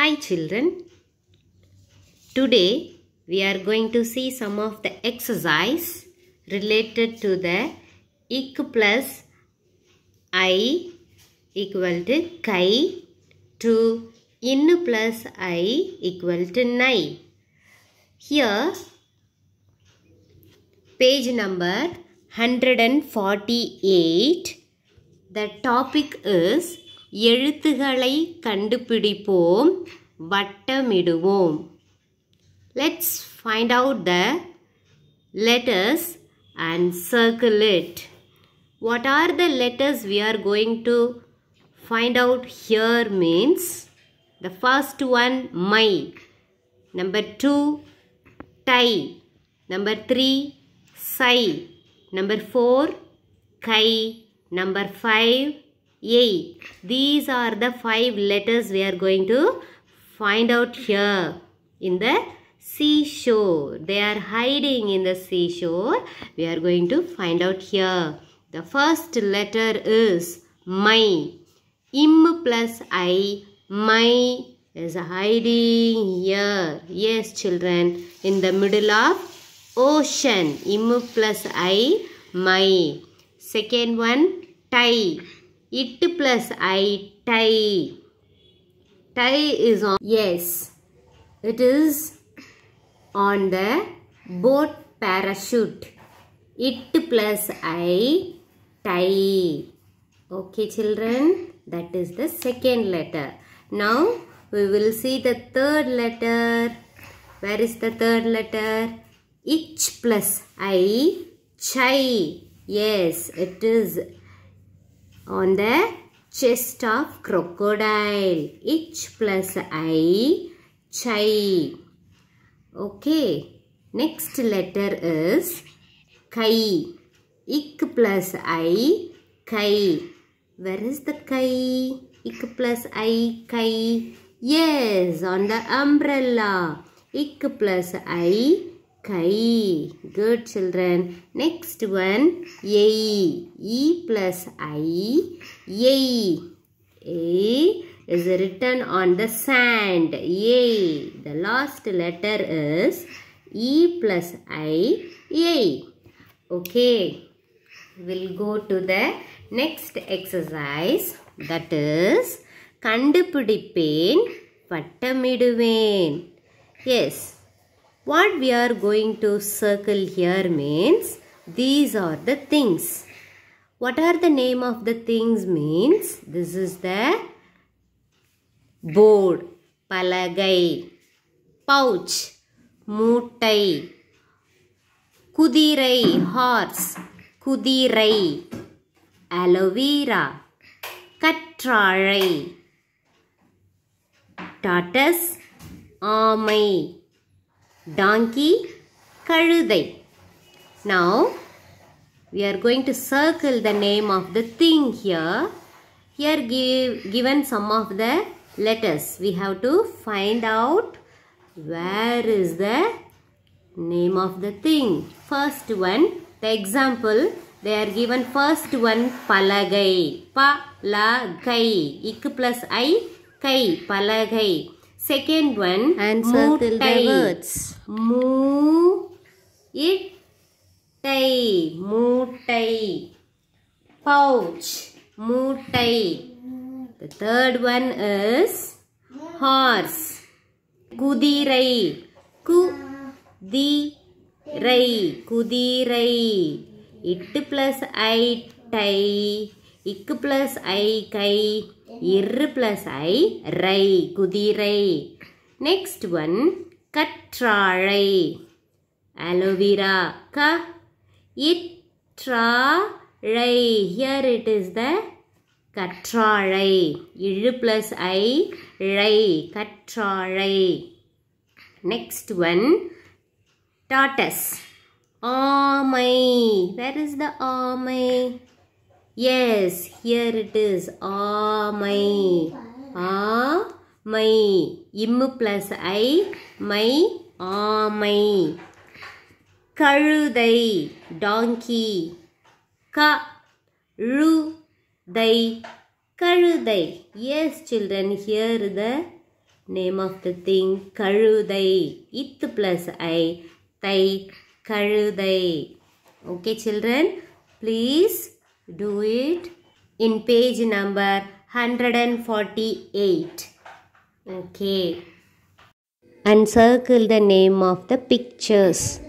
Hi children. Today we are going to see some of the exercise related to the ik plus i equal to kai to in plus i equal to nai. Here page number 148 the topic is எழுத்துகளை கண்டுபிடிப்போம் मिड़वों. Let's find out the letters and circle it. What are the letters we are going to find out here means the first one my, number two tai, number three sai, number four kai, number five a. These are the 5 letters we are going to find out here in the seashore. They are hiding in the seashore. We are going to find out here. The first letter is my. M plus I. My is hiding here. Yes children. In the middle of ocean. M plus I. My. Second one. Tie it plus i tie tie is on yes it is on the boat parachute it plus i tie okay children that is the second letter now we will see the third letter where is the third letter ich plus i chai yes it is on the chest of crocodile. H plus I, chai. Okay. Next letter is kai. Ik plus I, kai. Where is the kai? Ik plus I, kai. Yes, on the umbrella. Ik plus I, kai. Good children. Next one, yei. E plus i, yei. A is written on the sand. Yay. The last letter is E plus I. Yay. Okay. We'll go to the next exercise. That is, கண்டுபிடிப்பேன் Yes. What we are going to circle here means these are the things. What are the name of the things means this is the board, palagai, pouch, மூட்டை horse, horse aloe vera, கற்றாழை tortoise, amai donkey, Karudai. Now, we are going to circle the name of the thing here. Here give, given some of the letters. We have to find out where is the name of the thing. First one, the example, they are given first one palagai. Palagai. Ik plus I, kai, palagai. Second one. And circle the words. Mu it tay mutai pouch mutai the third one is horse kudirai kudirai kudirai it plus i tai ik plus i kai irru plus i rai kudirai next one katraalai aloe vera ka itra itraalai here it is the katraalai irru plus i rai katraalai next one tortoise aamai where is the aamai Yes, here it is. my! Ah, my! Im plus I. My. Karu Karudai. Donkey. Ka. Ru. Dai. Karudai. Yes, children. Here the name of the thing. Karudai. It plus I. Tai. Karudai. Okay, children. Please do it in page number 148. Okay. And circle the name of the pictures.